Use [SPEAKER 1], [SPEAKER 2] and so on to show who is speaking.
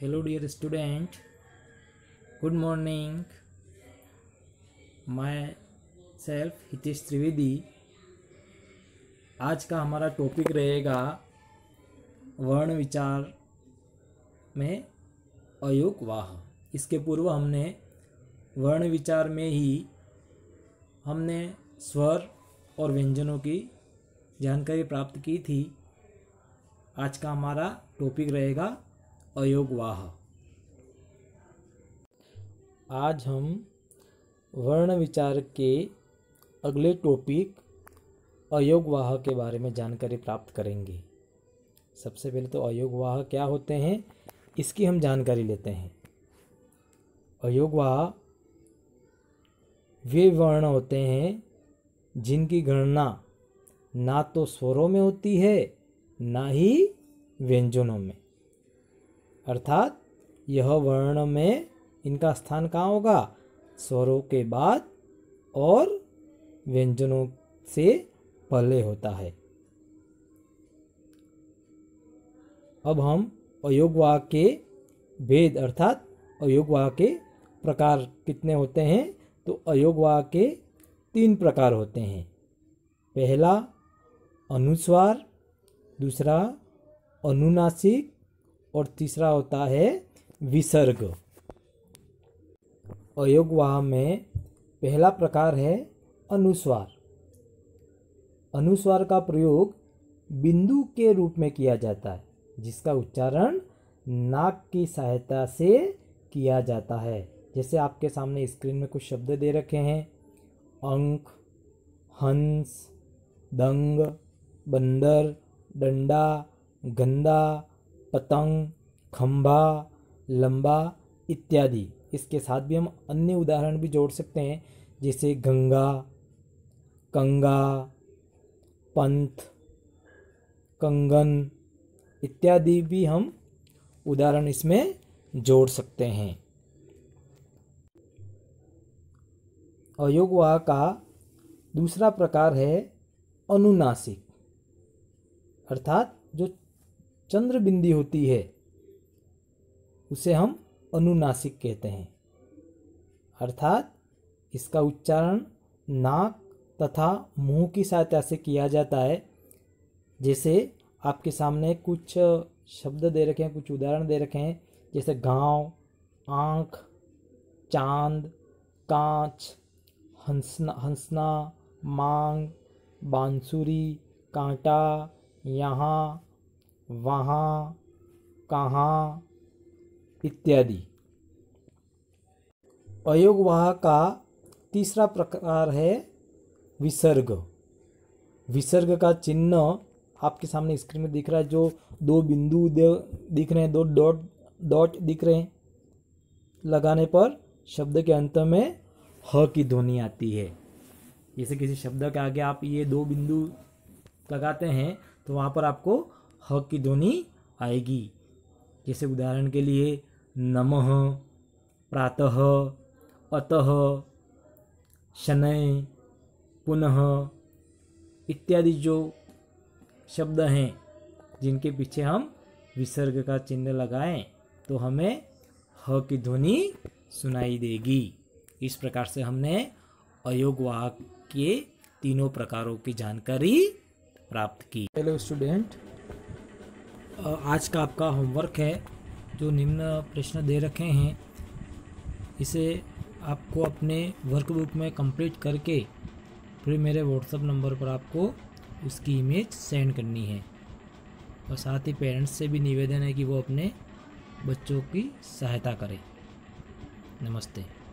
[SPEAKER 1] hello dear student good morning myself Hitesh Trivedi आज का हमारा टॉपिक रहेगा वर्ण विचार में अयोग वाह इसके पूर्व हमने वर्ण विचार में ही हमने स्वर और व्यंजनों की जानकारी प्राप्त की थी आज का हमारा टॉपिक रहेगा अयोगवाह आज हम वर्ण विचार के अगले टॉपिक अयोगवाह के बारे में जानकारी प्राप्त करेंगे सबसे पहले तो अयोगवाह क्या होते हैं इसकी हम जानकारी लेते हैं अयोगवाह वे वर्ण होते हैं जिनकी गणना ना तो स्वरों में होती है ना ही व्यंजनों में अर्थात यह वर्ण में इनका स्थान कहाँ होगा स्वरों के बाद और व्यंजनों से पहले होता है अब हम अयोगवा के भेद अर्थात अयोगवा के प्रकार कितने होते हैं तो अयोगवा के तीन प्रकार होते हैं पहला अनुस्वार दूसरा अनुनासिक और तीसरा होता है विसर्ग अयोगवाह में पहला प्रकार है अनुस्वार अनुस्वार का प्रयोग बिंदु के रूप में किया जाता है जिसका उच्चारण नाक की सहायता से किया जाता है जैसे आपके सामने स्क्रीन में कुछ शब्द दे रखे हैं अंक हंस दंग बंदर डंडा गंदा पतंग खम्भा लंबा इत्यादि इसके साथ भी हम अन्य उदाहरण भी जोड़ सकते हैं जैसे गंगा कंगा पंथ कंगन इत्यादि भी हम उदाहरण इसमें जोड़ सकते हैं अयोगवा का दूसरा प्रकार है अनुनासिक अर्थात जो चंद्र बिंदी होती है उसे हम अनुनासिक कहते हैं अर्थात इसका उच्चारण नाक तथा मुंह की सहायता से किया जाता है जैसे आपके सामने कुछ शब्द दे रखे हैं कुछ उदाहरण दे रखे हैं जैसे गांव आँख चांद कांच हंसना हंसना मांग बांसुरी कांटा यहाँ वहाँ कहाँ इत्यादि अयोगवाह का तीसरा प्रकार है विसर्ग विसर्ग का चिन्ह आपके सामने स्क्रीन में दिख रहा है जो दो बिंदु दिख रहे हैं दो डॉट डॉट दिख रहे हैं लगाने पर शब्द के अंत में ह की ध्वनि आती है जैसे किसी शब्द के आगे आप ये दो बिंदु लगाते हैं तो वहाँ पर आपको ह की ध्वनि आएगी जैसे उदाहरण के लिए नमः प्रातः अतः शनय पुनः इत्यादि जो शब्द हैं जिनके पीछे हम विसर्ग का चिन्ह लगाएं तो हमें ह की ध्वनि सुनाई देगी इस प्रकार से हमने अयोगवाक के तीनों प्रकारों की जानकारी प्राप्त की हेलो स्टूडेंट आज का आपका होमवर्क है जो निम्न प्रश्न दे रखे हैं इसे आपको अपने वर्कबुक में कंप्लीट करके फिर मेरे व्हाट्सअप नंबर पर आपको उसकी इमेज सेंड करनी है और साथ ही पेरेंट्स से भी निवेदन है कि वो अपने बच्चों की सहायता करें नमस्ते